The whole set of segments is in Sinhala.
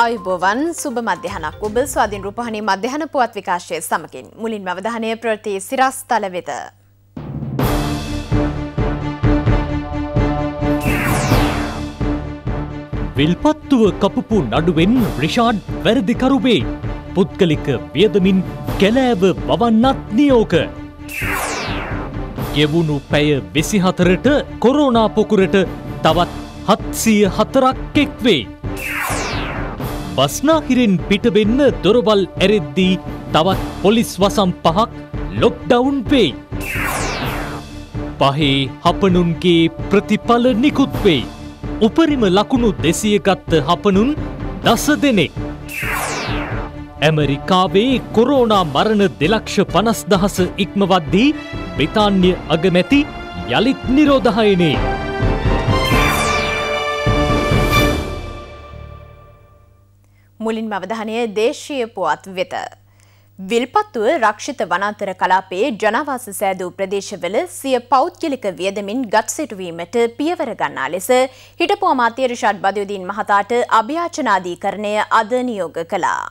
ආයුබෝවන් සුබ මධ්‍යහනක් ඔබ ස්වාධීන් රූපහණී මධ්‍යහන පුවත් විකාශය සමකින් මුලින් අවධානය ප්‍රති සිරස්තල වෙත. විල්පත්තුව කපපු නඩුවෙන් රිෂාඩ් වැරදිකරුවේ පුද්ගලික වියදමින් කැලෑව බවන්නත් නියෝක. ගෙවුණු පැය වෙසිහතරට කොරෝනා පොකුරට තවත් හත්සිය හතරක් එෙක්වේ. බස්නාහිරෙන් පිටවෙන්න දොරවල් ඇරෙද්දී තවත් පොලිස් වසම් පහක් ලොක්ඩවුන් වෙයි. පහේ හපනුන්ගේ ප්‍රතිඵල නිකුත් වෙයි. උපරිම ලකුණු දෙසිය ගත්ත හපනුන් දස දෙනෙක්. ඇමරිකාවේ කොරෝනා මරණ දෙලක්ෂ පනස් දහස ඉක්මවද්දී බ්‍රිතාන්්‍ය අගමැති යළිත් නිරෝධහයනේ. මුලින් මවධනය දේශීය පුවත් වෙත. විල්පත්තුව රක්ෂිත වනාන්තර කලාපයේ ජනවාස සෑදූ ප්‍රදේශවල සිය පෞද්ගලික වියදමින් ගත් සිටුවීමට පියවර ගන්නා ලෙස හිටපු අමාත්‍ය රිෂාඩ් බදයුදීන් මහතාට අභ්‍යාචනාධීකරණය අද නියෝග කළා.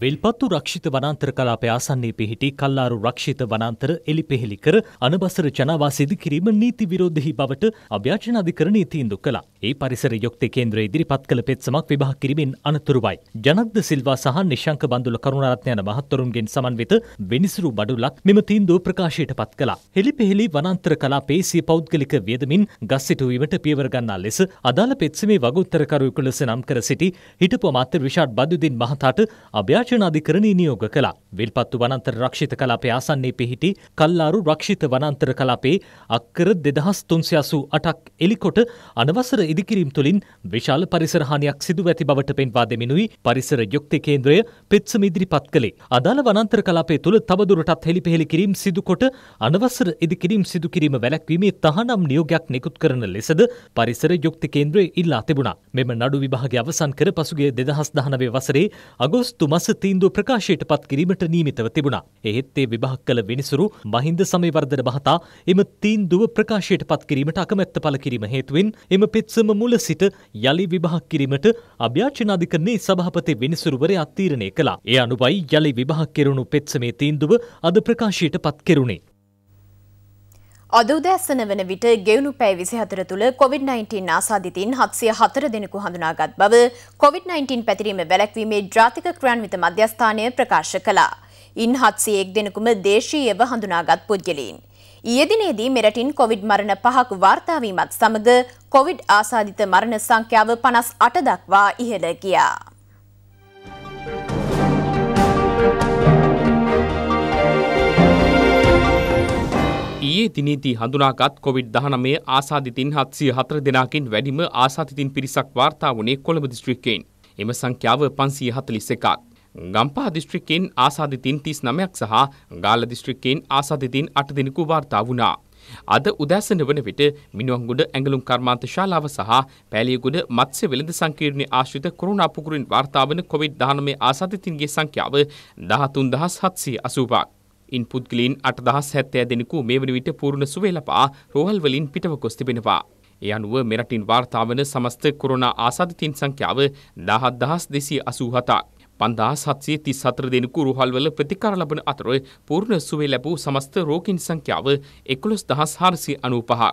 වෙල්පත්තු රක්ෂිත වනන්තර කලාපය ආසන්නේ පිහිටි කල්ලාරු රක්ෂිත වනන්තර එලි පෙහෙළි කර අනබසර ජනවා සිදු කිරීම නීති විරෝධී බවට අභ්‍යාචන අධිකරණය තීන්දු කළා. ඒ පරිසර යුක්ති කේන්ද්‍රය ඉදිරිපත් කළ පෙත්සමක් විභාග කිරීමෙන් අනතුරුවයි. ජනක්ද සිල්වා සහ නිශංක බඳුල කරුණාරත්න යන මහත්වරුන්ගෙන් සමන්විත වෙනිසුරු බඩුලක් මෙම තීන්දුව ප්‍රකාශයට පත් කළා. හෙලි පෙහෙළි වනන්තර කලාපයේ සිය පෞද්ගලික වියදමින් ගස් සිටුවීමට පියවර ගන්නා ලෙස අදාළ පෙත්සමේ වගඋත්තරකරුවෙකු ලෙස නම් කර සිටි හිටපු අමාත්‍ය රිෂාඩ් බදුදින් මහතාට අභ්‍යා නිර්වාචනාධිකරණී නියෝග කළා. විල්පත්තු වනන්තර රක්ෂිත කලාපේ ආසන්නේ පිහිටි කල්ලාරු රක්ෂිත වනන්තර කලාපේ අක්කර දෙදහස් තුන්සි අසූ අටක් එලිකොට අනවසර ඉදිකිරීම් තුළින් විශාල පරිසරහානියක් සිදු ඇති බවට පෙන්වා දෙමිනුයි පරිසර යුක්ති කේන්ද්‍රය පෙත්සම ඉදිරිපත් කළේ. අදාළ වනන්තර කලාපේ තුළ තවදුරටත් හෙළිපෙහෙළි කිරීම් සිදුකොට අනවසර ඉදිකිරීම් සිදු කිරීම වැළැක්වීමේ තහනම් නියෝගයක් නිකුත් කරන ලෙසද පරිසර යුක්ති කේන්ද්‍රය ඉල්ලා තිබුණා. මෙම නඩු විභාගය අවසන් කර පසුගිය දෙදහස් දහනවේ වසරේ අගෝස්තු මස පස තීන්දුව ප්‍රකාශයට පත් කිරීමට නීමිතව තිබුණා. එහෙත් ඒ විභාග කළ විනිසුරු මහින්ද සමයවර්ධන මහතා එම තීන්දුව ප්‍රකාශයට පත් කිරීමට අකමැත්ත පළ කිරීම හේතුවෙන් එම පෙත්සම මුල සිට යළි විභාග කිරීමට අභ්‍යාචනාධිකරණයේ සභාපති විනිසුරුවරයා තීරණය කළා. ඒ අනුවයි යළි විභාග කෙරුණු පෙත්සමේ තීන්දුව අද ප්‍රකාශයට පත් කෙරුණේ. අද උදෑසන වන විට ගෙවුණු පැය 24 තුල COVID-19 ආසාදිතින් 704 දෙනෙකු හඳුනාගත් බව COVID-19 පැතිරීම වැළැක්වීමේ ජාතික ක්‍රියාන්විත මධ්‍යස්ථානය ප්‍රකාශ කළා. ඉන් 701 දෙනෙකුම දේශීයව හඳුනාගත් පුද්ගලයින්. ඊයේ දිනේදී මෙරටින් COVID මරණ පහක් වාර්තා වීමත් සමග COVID ආසාදිත මරණ සංඛ්‍යාව 58 දක්වා ඉහළ ගියා. නීති නීති හඳුනාගත් කොවිD-19 ආසාදිතින් 704 දෙනාකින් වැඩිම ආසාදිතින් පිරිසක් වාර්තා වුණේ කොළඹ දිස්ත්‍රික්කයෙන්. එම සංඛ්‍යාව 541ක්. ගම්පහ දිස්ත්‍රික්කයෙන් ආසාදිතින් 39ක් සහ ගාල්ල දිස්ත්‍රික්කයෙන් ආසාදිතින් 8 දෙනෙකු වාර්තා වුණා. අද උදෑසන වන විට මිනුවන්ගොඩ ඇඟලුම් කර්මාන්ත ශාලාව සහ පැලියගොඩ මත්ස්‍ය වෙළඳ සංකීර්ණයේ ආශ්‍රිත කොරුණා පුකුරින් වාර්තා වන කොවිඩ්-19 ආසාදිතින්ගේ සංඛ්‍යාව 13785ක්. ඉන් පුද්ගලීන් අටදහස් හැත්තෑ දෙනෙකු මේ වන විට පූර්ණ සුවේලපා රෝහල්වලින් පිටව කොස් තිබෙනවා. ඒ අනුව මෙරටින් වාර්තාාවන සමස්ත කොරුණා ආසාධතින් සංඛ්‍යාව දහත් දහස් දෙසී අසූහතා. පන්දා සත්සේ තිස් සතර දෙනෙකු රුහල්වල ප්‍රතිකාර ලබන අතර පූර්ණ සුවේ ලැබූ සමස්ත රෝකින් සංඛ්‍යාව එකොළොස් දහස් හාරසි අනූපහක්.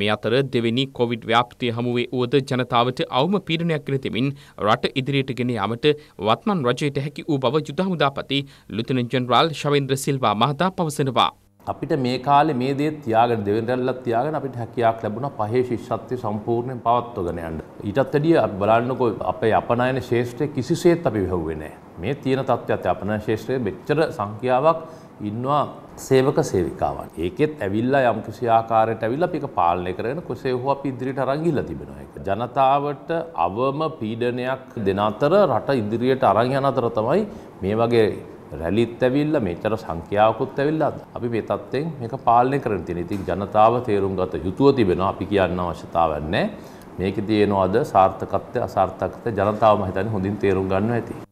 මේ අතර දෙවැනි කොවිඩ් ව්‍යාප්තිය හමුවේ වුවද ජනතාවට අවම පීඩනයක් ගෙන තිබින් රට ඉදිරියට ගෙන යාමට වත්මන් රජයට හැකි වූ බව යුද හමුදාපති ලුතන ජෙනරාල් ශවේන්ද්‍ර සිල්වා මහතා පවසනවා. අපිට මේ කාලේ මේ දේ තියාගෙන දෙවෙනිරල්ලක් තියාගෙන අපිට හැකියාවක් ලැබුණා පහේ ශිෂ්‍යත්වය සම්පූර්ණයෙන් පවත්වගෙන යන්න. ඊටත් වැඩිය අපි බලන්නකෝ අපේ අපනයන ශේෂ්ත්‍රය කිසිසේත් අපි වැහුවේ නැහැ. මේ තියෙන තත්ත්වයත් අපනයන ශේෂ්ත්‍රයේ මෙච්චර සංඛ්‍යාවක් ඉන්නවා සේවක සේවිකාවන් ඒකෙත් ඇවිල්ලා යම් කිසි ආකාරයට ඇවිල්ලා අපික පාලනය කරගෙන කොසේ හෝ අපි ඉදිරියට අරන් ගිහිල්ලා තිබෙනවා ඒක. ජනතාවට අවම පීඩනයක් දෙන අතර රට ඉදිරියට අරන් යන අතර තමයි මේ වගේ රැලිත් ඇවිල්ලා මෙච්චර සංඛ්‍යාවකුත් ඇවිල්ලා අපි මේ තත්ත්වෙන් මේක පාලනය කරන්න තියෙන. ඉතින් ජනතාව තේරුම් ගත යුතුව තිබෙනවා අපි කියන්න අවශ්‍යතාවයක් නැහැ. මේකේ තියෙනවද සාර්ථකත්වය අසාර්ථකත්වය ජනතාවම හිතන්නේ හොඳින් තේරුම් ගන්න ඇති.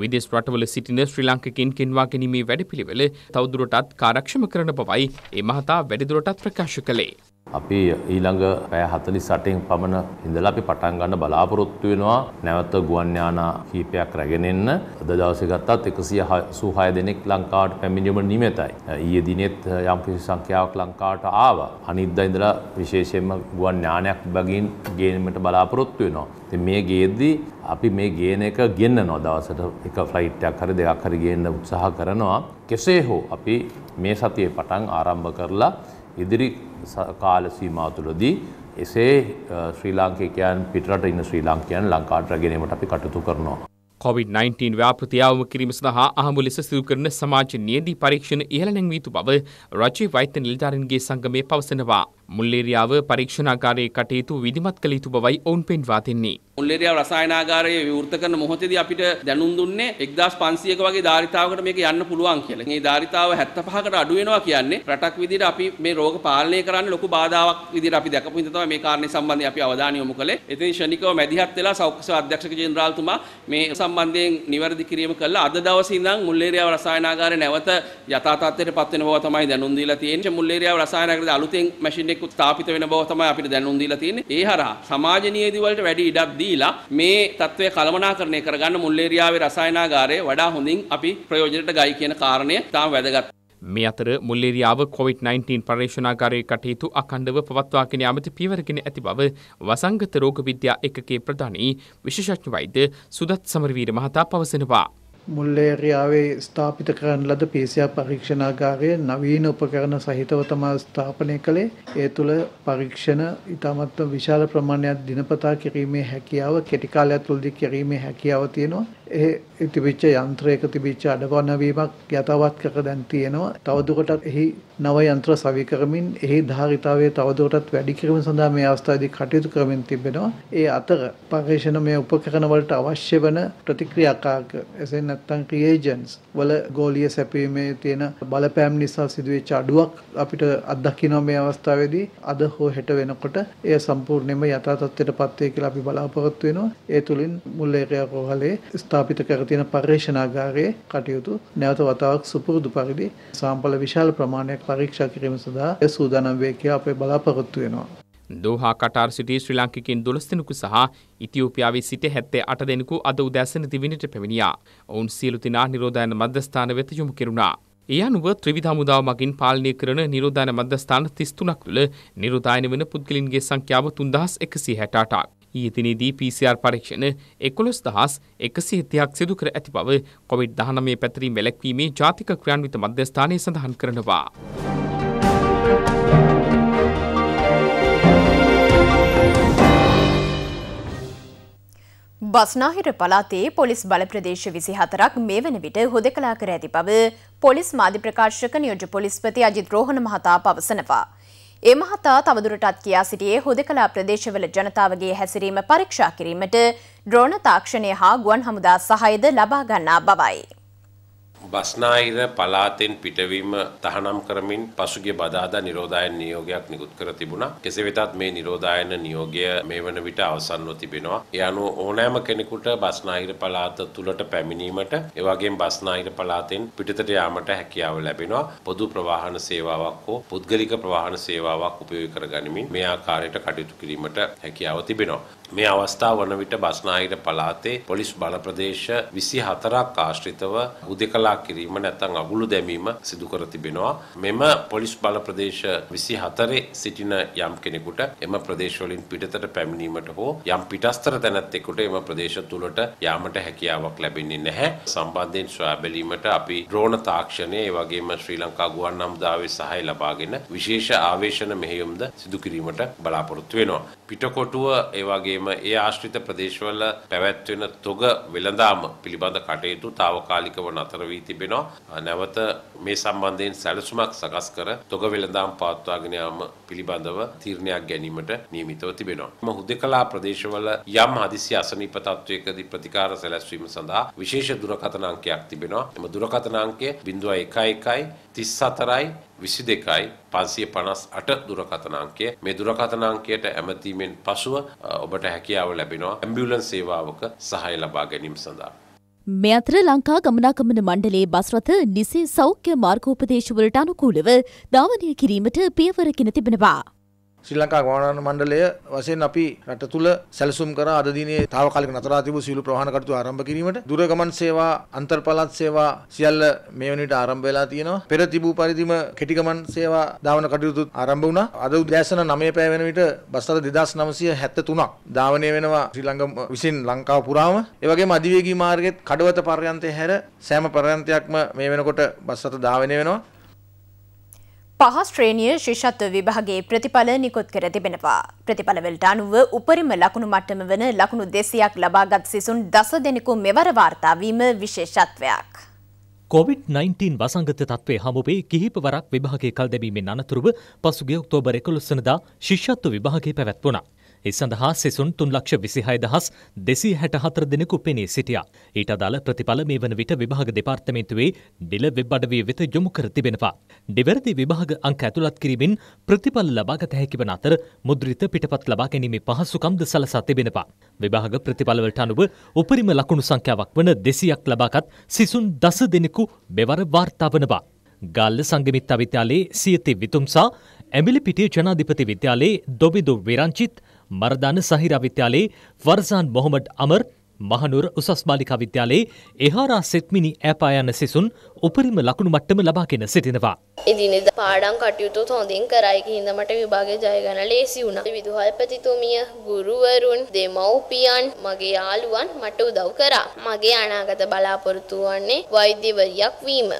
විදෙස් රටවල සිටින ශ්‍රී ලංකකින් කෙන්වා ගැනීමේ වැඩපිළිවෙල තවදුරටත් කාරක්ෂම කරන බවයි ඒ මහතා වැඩිදුරටත් ප්‍රකාශ කළේ. අපි ඊළඟ පැය 48න් පමණ ඉඳලා අපි පටන් ගන්න බලාපොරොත්තු වෙනවා නැවත ගුවන් යාන කීපයක් රැගෙන එන්න. අද දවසේ ගත්තත් 186 දෙනෙක් ලංකාවට පැමිණීම නිමිතයි. ඊයේ දිනෙත් යම් කිසි සංඛ්‍යාවක් ලංකාවට ආවා. අනිද්දා ඉඳලා විශේෂයෙන්ම ගුවන් යානයක් බගින් ගේනීමට බලාපොරොත්තු වෙනවා. ඉතින් මේ ගේද්දී අපි මේ ගේන එක ගෙන්නනවා දවසට එක ෆ්ලයිට් එකක් හරි දෙකක් හරි ගේන්න උත්සාහ කරනවා. කෙසේ හෝ අපි මේ සතියේ පටන් ආරම්භ කරලා ඉදිරි කාල සීමාව තුළදී එසේ ශ්‍රී ලාංකිකයන් පිටරට ඉන්න ශ්‍රී ලාංකිකයන් ලංකාවට රැගෙනීමට අපි කටයුතු කරනවා. COVID-19 ව්‍යාපෘතියාවම කිරීම සඳහා අහමු ලෙස සිදු කරන සමාජ නියදී පරීක්ෂණ ඉහළ නැංවී තු බව රජයේ වෛද්‍ය නිලධාරීන්ගේ සංගමය පවසනවා. මුල්ලේරියාව පරීක්ෂණාකාරයේ කටයුතු විධිමත් කළ යුතු බවයි ඔවුන් පෙන්වා දෙන්නේ. මුල්ලේරියාව රසායනාගාරයේ විවෘත කරන මොහොතේදී අපිට දැනුම් දුන්නේ 1500ක වගේ ධාරිතාවකට මේක යන්න පුළුවන් කියලා. මේ ධාරිතාව 75කට අඩු වෙනවා කියන්නේ රටක් විදිහට අපි මේ රෝග පාලනය කරන්න ලොකු බාධාවක් විදිහට අපි දැකපු හින්දා තමයි මේ කාරණේ සම්බන්ධයෙන් අපි අවධානය යොමු කළේ. ඉතින් ශනිකව මැදිහත් වෙලා සෞඛ්‍ය සේවා අධ්‍යක්ෂක ජෙනරාල්තුමා මේ සම්බන්ධයෙන් නිවැරදි කිරීම කළා. අද දවසේ ඉඳන් මුල්ලේරියාව රසායනාගාරය නැවත යථා තත්ත්වයට පත් වෙන බව තමයි දැනුම් දීලා තියෙන්නේ. මුල්ලේරියාව රසායනාගාරයේ අලුතෙන් මැෂින් කෙනෙකු ස්ථාපිත වෙන බව තමයි අපිට දැනුම් දීලා තියෙන්නේ. ඒ හරහා සමාජ නියති වලට වැඩි ඉඩක් දීලා මේ తත්වය කළමනාකරණය කරගන්න මුල්ලේරියාවේ රසායනාගාරය වඩා හොඳින් අපි ප්‍රයෝජනට ගයි කියන කාරණය තාම වැදගත්. මේ අතර මුල්ලේරියාව COVID-19 පර්යේෂණාගාරයේ කටයුතු අඛණ්ඩව පවත්වාගෙන යාමට පියවරගෙන ඇති බව වසංගත රෝග විද්‍යා එකකේ ප්‍රධානී විශේෂඥ වෛද්‍ය සුදත් සමරවීර මහතා පවසනවා. මුල්ලේරියාවේ ස්ථාපිත කරන ලද PCR පරීක්ෂණාගාරය නවීන උපකරණ සහිතව තමා ස්ථාපනය කළේ. ඒ තුළ පරීක්ෂණ ඉතාමත්ම විශාල ප්‍රමාණයක් දිනපතා කිරීමේ හැකියාව කෙටි කාලයක් තුළදී කිරීමේ හැකියාව තියෙනවා. ඒ තිබිච්ච යන්ත්‍රයක තිබිච්ච අඩපනවීමක් යථාවත් කර දැන් තියෙනවා. තවදුරටත් එහි නව යන්ත්‍ර සවි කරමින් එහි ධාරිතාවය තවදුරටත් වැඩි කිරීම සඳහා මේ අවස්ථාවේදී කටයුතු කරමින් තිබෙනවා. ඒ අතර පර්යේෂණමය උපකරණ වලට අවශ්‍ය වන ප්‍රතික්‍රියාකාරක එසෙන් නැත්නම් ක්‍රියේජන්ස් වල ගෝලීය සැපීමේ තියෙන බලපෑම් නිසා සිදුවෙච්ච අඩුවක් අපිට අත්දකින්න මේ අවස්ථාවේදී අද හෝ හෙට වෙනකොට එය සම්පූර්ණයෙන්ම යථා තත්ත්වයටපත් වේ කියලා අපි බලාපොරොත්තු වෙනවා. ඒ තුලින් මුල් ඒකය කොහලේ ස්ථාපිත කර තියෙන පර්යේෂණාගාරයේ කටයුතු නැවත වතාවක් සුපුරුදු පරිදි සාම්පල විශාල ප්‍රමාණයක් පරීක්ෂා කිරීම සඳහා සූදානම් වේ කියලා අපේ බලාපොරොත්තු වෙනවා. දෝහා කටාර් සිටි ශ්‍රී ලාංකිකින් 12 දෙනෙකු සහ ඉතියෝපියාවේ සිට 78 දෙනෙකු අද උදෑසන දිවිනට පැමිණියා. ඔවුන් සියලු දෙනා නිරෝධායන මධ්‍යස්ථාන වෙත යොමු කෙරුණා. ඒ අනුව ත්‍රිවිධ හමුදාව මගින් පාලනය කරන නිරෝධායන මධ්‍යස්ථාන 33ක් තුළ නිරෝධායන වෙන පුද්ගලින්ගේ සංඛ්‍යාව 3168ක්. ඊයතිනේදී PCR පරීක්ෂණ එකොළොස් දහස් එකසි හිතයක් සිදු කර ඇති බව කොවිඩ් දහනමේ පැතරීම් වැලැක්වීමේ ජාතික ක්‍රියාන්විත මධ්‍යස්ථානය සඳහන් කරනවා. බස්නාහිර පලාතේ පොලිස් බල ප්‍රදේශ විසි හතරක් මේ වන විට හොද කලා කර ඇති බව පොලිස් මාධි ප්‍රකාශක නියෝජ පොලිස්පති අජිත් රෝහණ මහතා පවසනවා. ඒ මහතා තවදුරටත් කියා සිටියේ හුදකලා ප්‍රදේශවල ජනතාවගේ හැසිරීම පරීක්ෂා කිරීමට ඩ්‍රෝන තාක්ෂණය හා ගුවන් හමුදා සහයද ලබා ගන්නා බවයි. බස්නාහිර පලාතෙන් පිටවීම තහනම් කරමින් පසුගිය බදාදා නිරෝධායන නියෝගයක් නිකුත් කර තිබුණා. කෙසේ වෙතත් මේ නිරෝධායන නියෝගය මේ වන විට අවසන්ව තිබෙනවා. ඒ අනුව ඕනෑම කෙනෙකුට බස්නාහිර පලාත තුලට පැමිණීමට, ඒ වගේම බස්නාහිර පලාතෙන් පිටතට යාමට හැකියාව ලැබෙනවා. පොදු ප්‍රවාහන සේවාවක් හෝ පුද්ගලික ප්‍රවාහන සේවාවක් උපයෝගී කරගනිමින් මේ ආකාරයට කටයුතු කිරීමට හැකියාව තිබෙනවා. මේ අවස්ථාව වන විට බස්නාහිර පළාතේ පොලිස් බල ප්‍රදේශ 24ක් ආශ්‍රිතව උදෙකලා කිරීම නැත්නම් අගුළු දැමීම සිදු කර තිබෙනවා. මෙම පොලිස් බල ප්‍රදේශ 24 සිටින යම් කෙනෙකුට එම ප්‍රදේශවලින් පිටතට පැමිණීමට හෝ යම් පිටස්තර තැනැත්තෙකුට එම ප්‍රදේශ තුලට යාමට හැකියාවක් ලැබෙන්නේ නැහැ. සම්බන්ධයෙන් සොයා බැලීමට අපි ඩ්‍රෝන තාක්ෂණය ඒ වගේම ශ්‍රී ලංකා ගුවන් හමුදාවේ සහාය ලබාගෙන විශේෂ ආවේශන මෙහෙයුම්ද සිදු කිරීමට බලාපොරොත්තු වෙනවා. පිටකොටුව ඒ වගේම එම ඒ ආශ්‍රිත ප්‍රදේශවල පැවැත්වෙන තොග වෙළඳාම පිළිබඳ කටයුතු తాවකාලිකව නතර වී තිබෙනවා. නැවත මේ සම්බන්ධයෙන් සැලසුමක් සකස් කර තොග වෙළඳාම් පවත්වාගෙන යාම පිළිබඳව තීරණයක් ගැනීමට නියමිතව තිබෙනවා. එම හුදෙකලා ප්‍රදේශවල යම් හදිසි අසනීප තත්වයකදී ප්‍රතිකාර සැලැස්වීම සඳහා විශේෂ දුරකථන අංකයක් තිබෙනවා. එම දුරකථන අංකය 011 34යි විසි දෙකයි පන්සිය පනස් අට දුරකථනාංකය මේ දුරකථනාංකයට ඇමතීමෙන් පසුව ඔබට හැකියාව ලැබෙනවා ඇම්බියුලන් සේවාවක සහය ලබා ගැනීම සඳහා. මේ අතර ලංකා ගමනාගමන මණ්ඩලයේ බස්රථ නිසි සෞඛ්‍ය මාර්ගෝපදේශවලට අනුකූලව ධාවනය කිරීමට පියවරගෙන තිබෙනවා. ශ්‍රී ලංකා ගමනාන මණ්ඩලය වශයෙන් අපි රට තුල සැලසුම් කර අද දිනේ తాවකාලික නතරා තිබූ සියලු ප්‍රවාහන කටයුතු ආරම්භ කිරීමට දුරගමන් සේවා අන්තර් පළාත් සේවා සියල්ල මේ වෙනවිට ආරම්භ වෙලා තියෙනවා පෙර තිබූ පරිදිම කෙටි ගමන් සේවා ධාවන කටයුතු ආරම්භ වුණා අද උදෑසන 9 පැය වෙන විට බස් රථ 2973ක් ධාවනය වෙනවා ශ්‍රී ලංකා විසින් ලංකාව පුරාම ඒ වගේම අධිවේගී මාර්ගයේ කඩවත පර්යන්තය හැර සෑම පර්යන්තයක්ම මේ වෙනකොට බස් රථ ධාවනය වෙනවා පහ ශ්‍රේණිය ශිෂත්ව විභාගේ ප්‍රතිඵල නිකුත් කර තිබෙනවා. ප්‍රතිඵලවලට අනුව උපරිම ලකුණු මට්ටම වන ලකුණු දෙසියක් ලබාගත් සිසුන් දස දෙනෙකු මෙවර වාර්තාවීම විශේෂත්වයක්. COVID-19 වසංගත තත්වය හමුවේ කිහිපවරක් විභාගේ කල් දැමීමෙන් අනතුරුව පසුගිය ඔක්තෝබර් 11 වනදා ශිෂ්‍යත්ව විභාගේ පැවැත්වුණා. ඒ සඳහා සෙසුන් තුන් ලක්ෂ විසිහය දහස් දෙසී හැට හතර දෙනෙකු පෙනී සිටියා. ඊට අදාළ ප්‍රතිඵල මේ වන විට විභාග දෙපාර්තමේන්තුවේ ඩිල වෙබ් අඩවිය වෙත යොමු කර තිබෙනවා. දෙවැරදි විභාග අංක ඇතුළත් කිරීමෙන් ප්‍රතිඵල ලබාගත හැකිවන අතර මුද්‍රිත පිටපත් ලබා ගැනීමේ පහසුකම්ද සලසා තිබෙනවා. විභාග ප්‍රතිඵලවලට අනුව උපරිම ලකුණු සංඛ්‍යාවක් වන දෙසියක් ලබාගත් සිසුන් දස දෙනෙකු මෙවර වාර්තා වනවා. ගල්ල සංගමිත් අවිද්‍යාලයේ සියති විතුම්සා ඇමිලිපිටිය ජනාධිපති විද්‍යාලයේ දොබිදු විරංචිත් මරදාන සහිරා විද්‍යාලයේ වර්සාන් මොහොමඩ් අමර් මහනුවර උසස් බාලිකා විද්‍යාලයේ එහාරා සෙත්මිනි ඈපා යන සිසුන් උපරිම ලකුණු මට්ටම ලබාගෙන සිටිනවා. එදිනෙදා පාඩම් කටයුතු හොඳින් කරයි කිහිඳ මට විභාගය ජය ගන්න ලේසි වුණා. විදුහල්පතිතුමිය, ගුරුවරුන්, දෙමව්පියන්, මගේ යාළුවන් මට උදව් කරා. මගේ අනාගත බලාපොරොත්තු වන්නේ වෛද්‍යවරියක් වීම.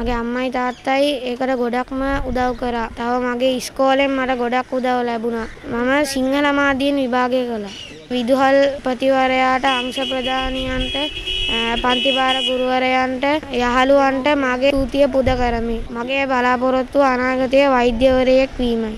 මගේ අම්මයි තාත්තයි ඒකට ගොඩක්ම උදව් කරා. තව මගේ ඉස්කෝලෙන් මට ගොඩක් උදව් ලැබුණා. මම සිංහල මාධ්‍යයෙන් විභාගය කළා. විදුහල් ප්‍රතිවරයාට අංශ ප්‍රධානියන්ට පන්තිපාර ගුරුවරයන්ට යහළුවන්ට මගේ ූතිය පුද කරමි. මගේ බලාපොරොත්තු අනාගතය වෛද්‍යවරයෙක් වීමයි.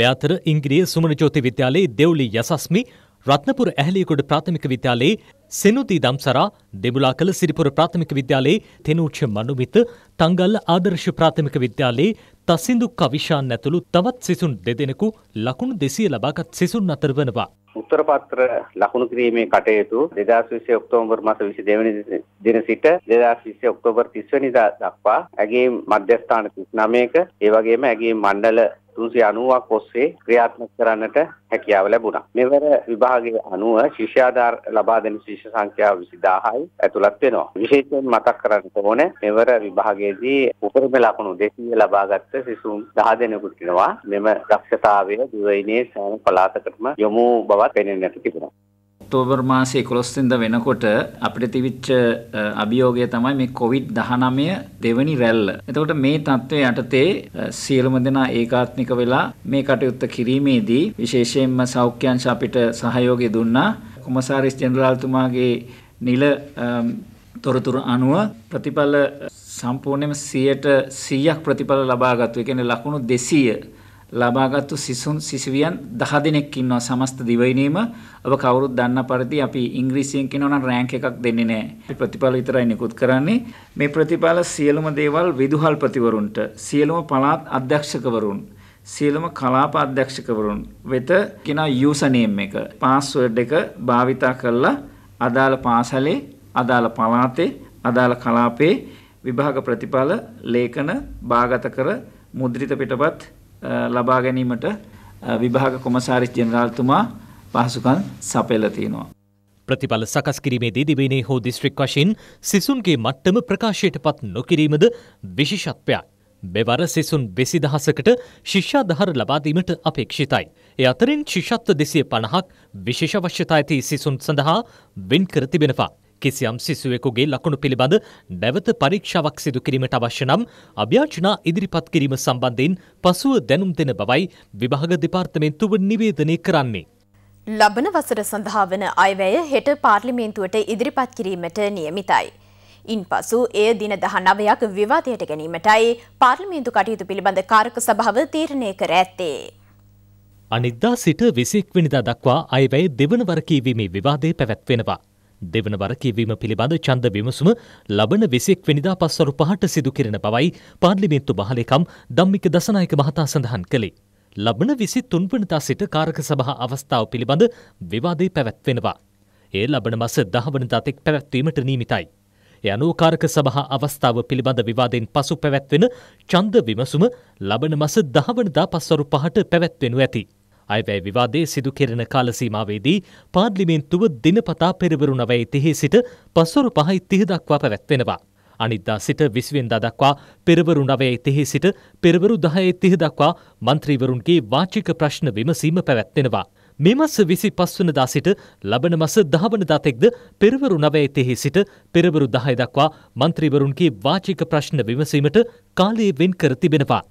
බෑතර ඉංග්‍රීය සුමන චෝති විද්‍යාලයේ දෙව්ලි යසස්මි රත්නපුර ඇහලියකොඩ ප්‍රාථමික විද්‍යාලයේ සෙනුති දම්සරා දෙමුලා කළ සිරිපුර ප්‍රාථමික විද්‍යාලයේ තෙනූච්ච මනුමිත තංගල්ල ආදර්ශ ප්‍රාථමික විද්‍යාලයේ තසිදු කවිශාන් ඇතුළු තවත් සිසුන් දෙදෙනෙකු ලකුණු දෙසිය ලබාගත් සිසුන් අතර වනවා. උත්තරපත්‍ර ලකුණු කිරීමේ කටයුතු දෙදස් විසේ ඔක්තෝම්බර් මස විසි දෙවැනි දින සිට දෙදස් විසේ ඔක්තෝබර් තිස්වනිදා දක්වා ඇගේ මධ්‍යස්ථාන නමයක ඒවගේම ඇගේ මණ්ඩල 390ක් ඔස්සේ ක්‍රියාත්මක කරන්නට හැකියාව ලැබුණා. මෙවර විභාගයේ අනුව ශිෂ්‍යාධාර ලබා දෙන ශිෂ්‍ය සංඛ්‍යාව 20000යි ඇතුළත් වෙනවා. විශේෂයෙන් මතක් කරන්න ඕනේ මෙවර විභාගයේදී උපරිම ලකුණු 200 ලබාගත් සිසුන් 10 දෙනෙකුට වෙනවා. මෙම දක්ෂතාවය දිවයිනේ සෑම පළාතකටම යොමු බවත් පෙනෙන්නට තිබෙනවා. ඔක්තෝබර් මාසේ 11 වෙනිදා වෙනකොට අපිට තිබිච්ච අභියෝගය තමයි මේ COVID-19 දෙවනි රැල්ල. එතකොට මේ தત્ත්වය යටතේ සියලුම දෙනා ඒකාත්මික වෙලා මේ කටයුත්ත කිරීමේදී විශේෂයෙන්ම සෞඛ්‍ය අංශ අපිට සහයෝගය දුන්නා. කොමසාරිස් ජෙනරාල්තුමාගේ නිල තොරතුරු අනුව ප්‍රතිඵල සම්පූර්ණයෙන්ම 100ට 100ක් ප්‍රතිඵල ලබාගත්තු. ඒ කියන්නේ ලකුණු 200 ලබාගත්තු සිසුන් සිසුවියන් දහ දෙනෙක් ඉන්නවා සමස්ත දිවයිනීම ඔබ කවුරුත් දන්න පරිදි අපි ඉංග්‍රීසියෙන් කියනවා නම් රෑන්ක් එකක් දෙන්නේ නැහැ. ප්‍රතිඵල විතරයි නිකුත් කරන්නේ. මේ ප්‍රතිඵල සියලුම දේවල් විදුහල්පතිවරුන්ට, සියලුම පළාත් අධ්‍යක්ෂකවරුන්, සියලුම කලාප අධ්‍යක්ෂකවරුන් වෙත කියන යූසනේම් එක, පාස්වර්ඩ් එක භාවිතා කරලා අදාළ පාසලේ, අදාළ පළාතේ, අදාළ කලාපේ විභාග ප්‍රතිඵල ලේඛන භාගත කර මුද්‍රිත පිටපත් ලබා ගැනීමට විභාග කොමසාරිස් ජනරාල්තුමා පහසුකන් සපෙල තියෙනවා. ප්‍රතිඵල සකස් කිරීමේදී දිවිනේ හෝ දිස්ත්‍රික් වශයෙන් සිසුන්ගේ මට්ටම ප්‍රකාශයට පත් නොකිරීමද විශේෂත්වයක්. මෙවර සිසුන් වෙසි දහසකට ශිෂ්‍යාධහර ලබාදීමට අපේක්ෂිතයි. එ අතරින් ශිෂත්ව දෙසිය පණහක් විශේෂවශ්‍යතා ඇති සිසුන් සඳහා වෙන් කර තිබෙනවා. කිසියම් සිසුවෙකුගේ ලකුණු පිළිබඳ නැවත පරීක්ෂාවක් සිදු කිරීමට අවශ්‍ය නම් අභ්‍යාචනා ඉදිරිපත් කිරීම සම්බන්ධයෙන් පසුව දැනුම් දෙන බවයි විභාග දෙපාර්තමේන්තුව නිවේදනය කරන්නේ. ලබන වසර සඳහා වන අයවැය හෙට පාර්ලිමේන්තුවට ඉදිරිපත් කිරීමට නියමිතයි. ඉන් පසු එය දින දහ නවයක් විවාදයට ගැනීමටයි පාර්ලිමේන්තු කටයුතු පිළිබඳ කාරක සභාව තීරණය කර ඇත්තේ. අනිද්දා සිට විසික් වනිදා දක්වා අයවැය දෙවන වරකීවීමේ විවාදය පැවැත්වෙනවා. දෙවන වර කියවීම පිළිබඳ ඡන්ද විමසුම ලබන 21 වෙනිදා පස්වරු 5ට සිදු කෙරෙන බවයි පාර්ලිමේන්තු මහලේකම් ධම්මික දසනායක මහතා සඳහන් කළේ. ලබන 23 වෙනිදා සිට කාරක සභා අවස්ථාව පිළිබඳ විවාදේ පැවැත්වෙනවා. ඒ ලබන මස 10 වෙනිදා තෙක් පැවැත්වීමට නියමිතයි. යනුකාරක සභහ අවස්ථාව පිළිබඳ විවාදෙන් පසු පැවැත්වෙන චන්ද විමසුම ලබන මස දහවනදා පස්වරු පහට පැවැත්වෙනු ඇති. අයවැය විවාදේ සිදු කෙරෙන කාලසීමාවේදී පාර්ලිමේන්තුව දිනපතා පෙරවරු නවයි තිහේ සිට පස්වරු පහයි තිහ දක්වා පැවැත්වෙනවා. අනිද්දා සිට විස්වෙන්දා දක්වා පෙරවරු නවයයි තිහේ සිට පෙරවරු දහයේ තිහ දක්වා මන්ත්‍රීවරුන්ගේ වාචික ප්‍රශ්න විමසීම පැවැත්වෙනවා. මේ මස විසි පස්වනදා සිට ලබන මස දහවනදා තෙක්ද පෙරවරු නවය තෙහි සිට පෙරවරු දහය දක්වා මන්ත්‍රීවරුන්ගේ වාචික ප්‍රශ්න විමසීමට කාලයේ වෙන් කර තිබෙනවා.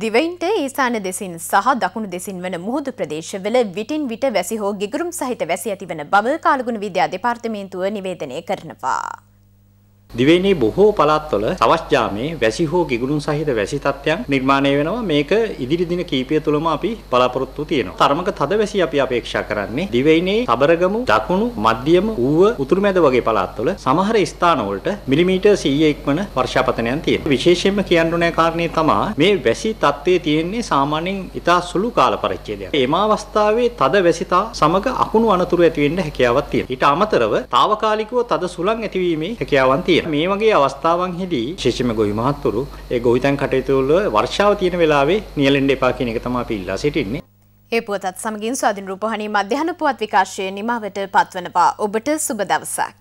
දිවයින්ට ඊසාන දෙසින් සහ දකුණු දෙසින් වන මුහුදු ප්‍රදේශවල විටින් විට වැසි හෝ ගිගුරුම් සහිත වැසි ඇතිවන බව කාලගුණ විද්‍යා දෙපාර්තමේන්තුව නිවේදනය කරනවා. දිවයිනේ බොහෝ පළාත්වල සවස්ජාමේ වැසි හෝ ගිගුරුන් සහිත වැසි තත්ත්වයන් නිර්මාණය වෙනවා මේක ඉදිරි දින කීපය තුළම අපි බලාපොරොත්තු තියෙනවා. තරමක තද වැසි අපි අපේක්ෂා කරන්නේ දිවයිනේ සබරගමු දකුණු මධ්‍යම ඌව උතුරුමැද වගේ පළාත්වල සමහර ස්ථානවලට මිලිමීටර් 100 ඉක්මන වර්ෂාපතනයන් තියෙනවා. විශේෂයෙන්ම කියන්න ඕනේ කාරණේ තමයි මේ වැසි තත්ත්වයේ තියෙන්නේ සාමාන්‍යයෙන් ඉතා සුළු කාල පරිච්ඡේදයක්. එම අවස්ථාවේ තද වැසිතා සමග අකුණු අනතුරු ඇති වෙන්න හැකියාවක් තියෙනවා. ඊට අමතරව తాවකාලිකව තද සුළං ඇතිවීමේ හැකියාවන් තියෙනවා. මේ වගේ අවස්ථාවන් හිදී විශේෂයෙන්ම ගොවි මහත්තුරු ඒ ගොවිතැන් කටයුතු වල වර්ෂාව තියෙන වෙලාවේ නියැලෙන්න එපා කියන එක තමයි අපි ඉල්ලා සිටින්නේ. ඒ පුවතත් සමගින් ස්වාධීන රූපවාහිනී මධ්‍යහන පුවත් විකාශයේ නිමාවට පත්වනවා. ඔබට සුබ දවසක්.